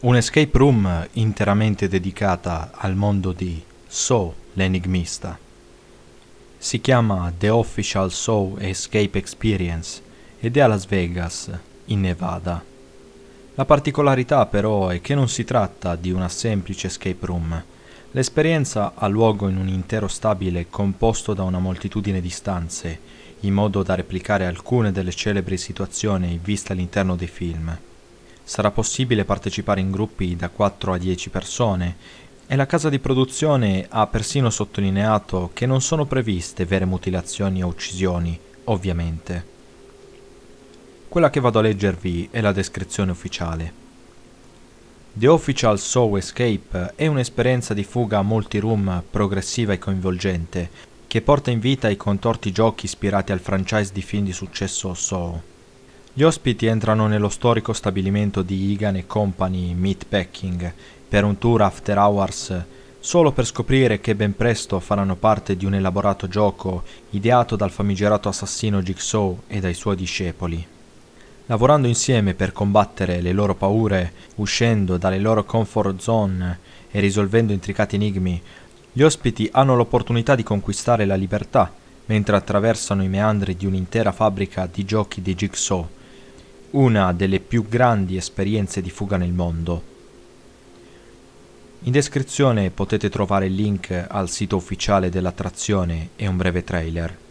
Un escape room interamente dedicata al mondo di So l'enigmista. Si chiama The Official So Escape Experience ed è a Las Vegas, in Nevada. La particolarità però è che non si tratta di una semplice escape room. L'esperienza ha luogo in un intero stabile composto da una moltitudine di stanze, in modo da replicare alcune delle celebri situazioni viste all'interno dei film sarà possibile partecipare in gruppi da 4 a 10 persone e la casa di produzione ha persino sottolineato che non sono previste vere mutilazioni o uccisioni, ovviamente. Quella che vado a leggervi è la descrizione ufficiale. The Official Soul Escape è un'esperienza di fuga a molti room progressiva e coinvolgente, che porta in vita i contorti giochi ispirati al franchise di film di successo Soul. Gli ospiti entrano nello storico stabilimento di Egan e Company Meatpacking per un tour after hours solo per scoprire che ben presto faranno parte di un elaborato gioco ideato dal famigerato assassino Jigsaw e dai suoi discepoli. Lavorando insieme per combattere le loro paure, uscendo dalle loro comfort zone e risolvendo intricati enigmi, gli ospiti hanno l'opportunità di conquistare la libertà mentre attraversano i meandri di un'intera fabbrica di giochi di Jigsaw una delle più grandi esperienze di fuga nel mondo. In descrizione potete trovare il link al sito ufficiale dell'attrazione e un breve trailer.